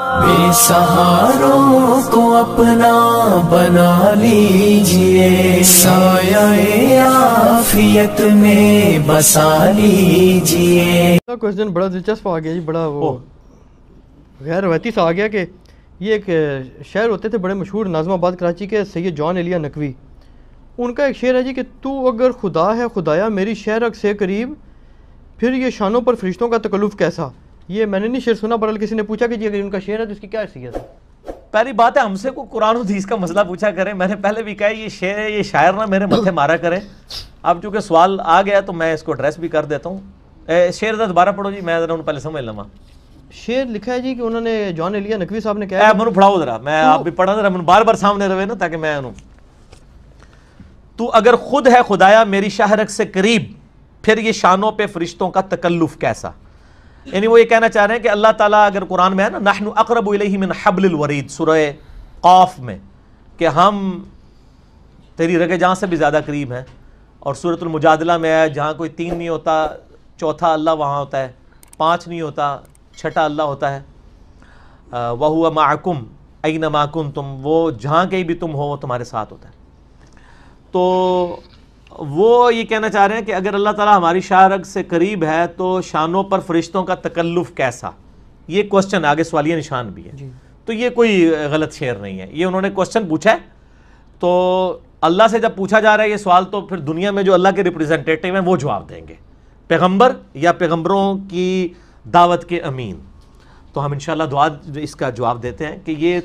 बेसहारों को अपना बना लीजिए साया आफियत में बसा लीजिए तो क्वेश्चन बड़ा दिलचस्प आ गया जी बड़ा वो गैर वैतीस सा आ गया कि ये एक शहर होते थे बड़े मशहूर नाजमाबाद कराची के सैयद जॉन एलिया नकवी उनका एक शेर है जी कि तू अगर खुदा है खुदाया मेरी शहर अक से करीब फिर ये शानों पर फरिश्तों का तकल्लुफ़ कैसा ये मैंने नहीं शेर सुना बरल किसी ने पूछा कि जी अगर उनका शेर है तो इसकी क्या हैसियत है पहली बात है हमसे को कुरान हदीस का मसला पूछा करें मैंने पहले भी कहा ये शेर है ये शायर ना मेरे मत्थे मारा करें अब चूंकि सवाल आ गया तो मैं इसको एड्रेस भी कर देता हूँ शेर जरा दोबारा पढ़ो जी मैं जरा उन्हें पहले समझ लवा शेर लिखा है जी कि उन्होंने जॉन एलिया नकवी साहब ने कहा है मैं पढ़ाओ जरा मैं आप तो- भी पढ़ा जरा मैं बार बार सामने रहे ना ताकि मैं तू अगर खुद है खुदाया मेरी शाहरक से करीब फिर ये शानों पे फरिश्तों का तकल्लुफ कैसा यानी वो ये कहना चाह रहे हैं कि अल्लाह ताला अगर कुरान में है ना नाहनु अकरब मिन हबल वरीद सुरह कौफ में कि हम तेरी रगे जहाँ से भी ज़्यादा करीब हैं और सूरतलमुजादला में आया जहाँ कोई तीन नहीं होता चौथा अल्लाह वहाँ होता है पाँच नहीं होता छठा अल्लाह होता है वह हुआ माकुम ऐन माकुम तुम वो जहाँ कहीं भी तुम हो वो तुम्हारे साथ होता है तो वो ये कहना चाह रहे हैं कि अगर अल्लाह ताला हमारी शाहरग से करीब है तो शानों पर फरिश्तों का तकल्लुफ़ कैसा ये क्वेश्चन आगे सवालिया निशान भी है तो ये कोई गलत शेर नहीं है ये उन्होंने क्वेश्चन पूछा है तो अल्लाह से जब पूछा जा रहा है ये सवाल तो फिर दुनिया में जो अल्लाह के रिप्रेजेंटेटिव हैं वो जवाब देंगे पैगम्बर या पैगम्बरों की दावत के अमीन तो हम इन दुआ इसका जवाब देते हैं कि ये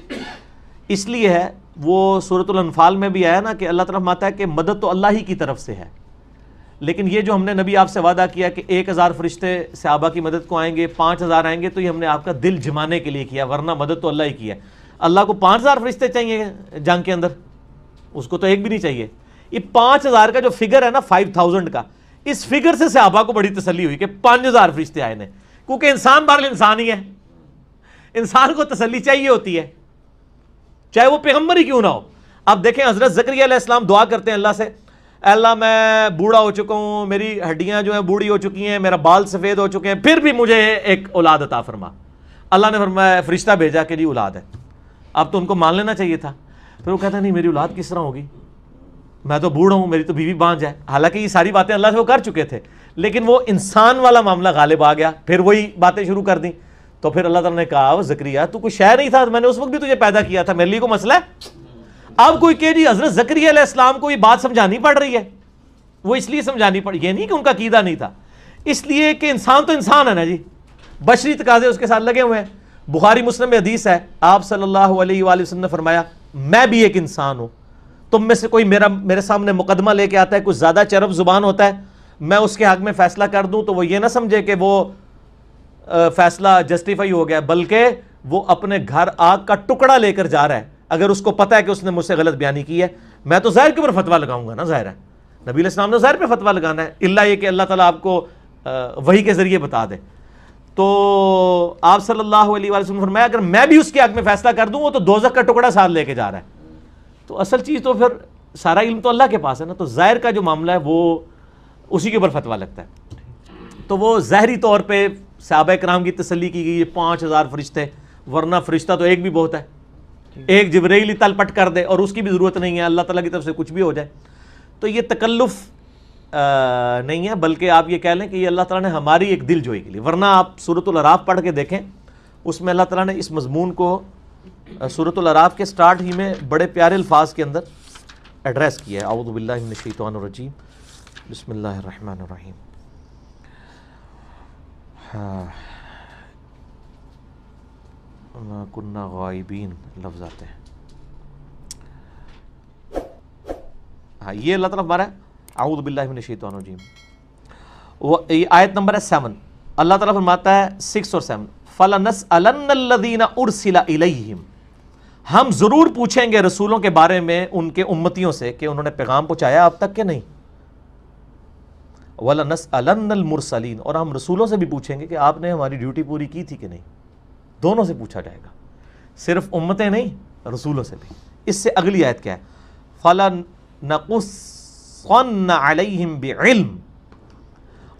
इसलिए है वो अनफाल में भी आया ना कि अल्लाह तरफ माता है कि मदद तो अल्लाह ही की तरफ से है लेकिन ये जो हमने नबी आपसे वादा किया कि एक हज़ार फरिश्ते सहाबा की मदद को आएंगे पाँच हज़ार आएंगे तो ये हमने आपका दिल जमाने के लिए किया वरना मदद तो अल्लाह ही की है अल्लाह को पाँच हज़ार फरिश्ते चाहिए जंग के अंदर उसको तो एक भी नहीं चाहिए ये पाँच हज़ार का जो फिगर है ना फाइव थाउजेंड का इस फिगर से सहाबा को बड़ी तसली हुई कि पाँच हज़ार फरिश्ते आए ने क्योंकि इंसान बहरल इंसान ही है इंसान को तसली चाहिए होती है चाहे वो पैगम्बर ही क्यों ना हो आप देखें हजरत जक्रियालाम दुआ करते हैं अल्लाह से अल्लाह मैं बूढ़ा हो चुका हूँ मेरी हड्डियाँ जो हैं बूढ़ी हो चुकी हैं मेरा बाल सफ़ेद हो चुके हैं फिर भी मुझे एक औलाद अता फरमा अल्लाह ने फरमाया फरिश्ता भेजा कि जी औलाद है अब तो उनको मान लेना चाहिए था फिर वो कहता नहीं मेरी औलाद किस तरह होगी मैं तो बूढ़ा हूँ मेरी तो बीवी बांझ है हालांकि ये सारी बातें अल्लाह से वो कर चुके थे लेकिन वो इंसान वाला मामला गालिब आ गया फिर वही बातें शुरू कर दी तो फिर अल्लाह तला ने कहा जक्रिया तू कोई शहर नहीं था तो मैंने उस वक्त भी तुझे पैदा किया था मेरे लिए को मसला है अब कोई कह जी हजरत जक्रिया इस्लाम को ये बात समझानी पड़ रही है वो इसलिए समझानी पड़ ये नहीं कि उनका कीदा नहीं था इसलिए कि इंसान तो इंसान है ना जी बशरी तकाजे उसके साथ लगे हुए हैं बुखारी मुस्लिम में हदीस है आप सल्लल्लाहु अलैहि वसल्लम ने फरमाया मैं भी एक इंसान हूं तुम में से कोई मेरा मेरे सामने मुकदमा लेके आता है कुछ ज़्यादा चरब जुबान होता है मैं उसके हक हाँ में फैसला कर दूं तो वो ये ना समझे कि वो फैसला जस्टिफाई हो गया बल्कि वो अपने घर आग का टुकड़ा लेकर जा रहा है अगर उसको पता है कि उसने मुझसे गलत बयानी की है मैं तो ज़हर के ऊपर फतवा लगाऊंगा ना जहर है नबी इस्लाम ने जहर पर फतवा लगाना है इल्ला ये कि अल्लाह ताला आपको वही के ज़रिए बता दे तो आप सल्लल्लाहु अलैहि वसल्लम फरमाया अगर मैं भी उसके आग में फैसला कर दूँ वो तो दोजक का टुकड़ा साथ लेके जा रहा है तो असल चीज़ तो फिर सारा इल्म तो अल्लाह के पास है ना तो ज़ाहिर का जो मामला है वो उसी के ऊपर फतवा लगता है तो वो जहरी तौर पर साहब कराम की तसली की गई है पाँच हज़ार फरिश्ते वरना फरिश्ता तो एक भी बहुत है एक जबरेली तलपट कर दे और उसकी भी ज़रूरत नहीं है अल्लाह ताला की तरफ से कुछ भी हो जाए तो ये तकल्लुफ़ नहीं है बल्कि आप ये कह लें कि ये अल्लाह ताला ने हमारी एक दिल जोई के लिए वरना आप सूरतलराफ पढ़ के देखें उसमें अल्लाह ताला ने इस मजमून को सूरतलराफ के स्टार्ट ही में बड़े प्यारे अल्फाज के अंदर एड्रेस किया है आउदबिल्लाशीतवानरजीम बसमीम हाँ। कुन्ना गायबीन लफ्ज़ आते हैं हाँ ये अल्लाह तला हमारा आऊद बिल्लाशीतवानजीम वो ये आयत नंबर है सेवन अल्लाह ताला फरमाता है सिक्स और सेवन फलनस अलनदीना उर्सिला इलैहिम हम ज़रूर पूछेंगे रसूलों के बारे में उनके उम्मतियों से कि उन्होंने पैगाम पहुंचाया अब तक के नहीं वलनस अलमरसलिन और हम रसूलों से भी पूछेंगे कि आपने हमारी ड्यूटी पूरी की थी कि नहीं दोनों से पूछा जाएगा सिर्फ उम्मतें नहीं रसूलों से भी इससे अगली आयत क्या है फला नकुसम बेम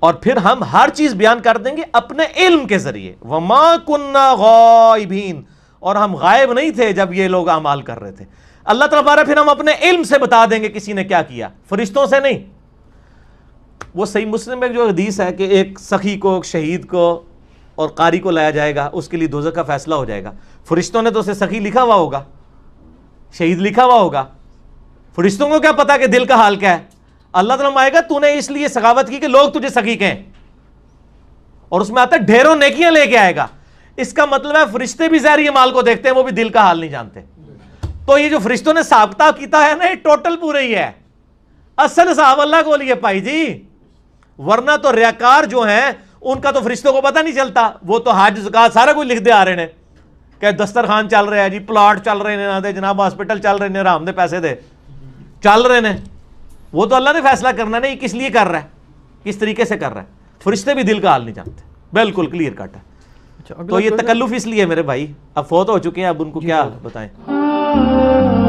और फिर हम हर चीज़ बयान कर देंगे अपने इल्म के ज़रिए वमा कुन्ना गायबीन और हम गायब नहीं थे जब ये लोग अमाल कर रहे थे अल्लाह तबारा फिर हम अपने इल्म से बता देंगे किसी ने क्या किया फरिश्तों से नहीं वो सही मुस्लिम में जो हदीस है कि एक सखी को शहीद को और कारी को लाया जाएगा उसके लिए दोजक का फैसला हो जाएगा फरिश्तों ने तो उसे सखी लिखा हुआ होगा शहीद लिखा हुआ होगा फरिश्तों को क्या पता कि दिल का हाल क्या है अल्लाह तला आएगा तूने इसलिए सखावत की कि लोग तुझे सखी कहें और उसमें आता है ढेरों नेकियां लेके आएगा इसका मतलब है फरिश्ते भी जहरी माल को देखते हैं वो भी दिल का हाल नहीं जानते तो ये जो फरिश्तों ने साबता किया है ना ये टोटल पूरा ही है असल साहब अल्लाह को लिए भाई जी वरना तो रेकार जो हैं उनका तो फरिश्तों को पता नहीं चलता वो तो हाज जक़ात सारा कुछ लिख दे आ रहे हैं कह दस्तरखान चल रहे हैं जी प्लाट चल रहे हैं ना दे जनाब हॉस्पिटल चल रहे आराम दे पैसे दे चल रहे हैं वो तो अल्लाह ने फैसला करना नहीं किस लिए कर रहा है किस तरीके से कर रहा है फरिश्ते भी दिल का हाल नहीं जानते बिल्कुल क्लियर कट है अच्छा, तो ये तकल्लुफ इसलिए मेरे भाई अब फोत हो चुके हैं अब उनको क्या बताएं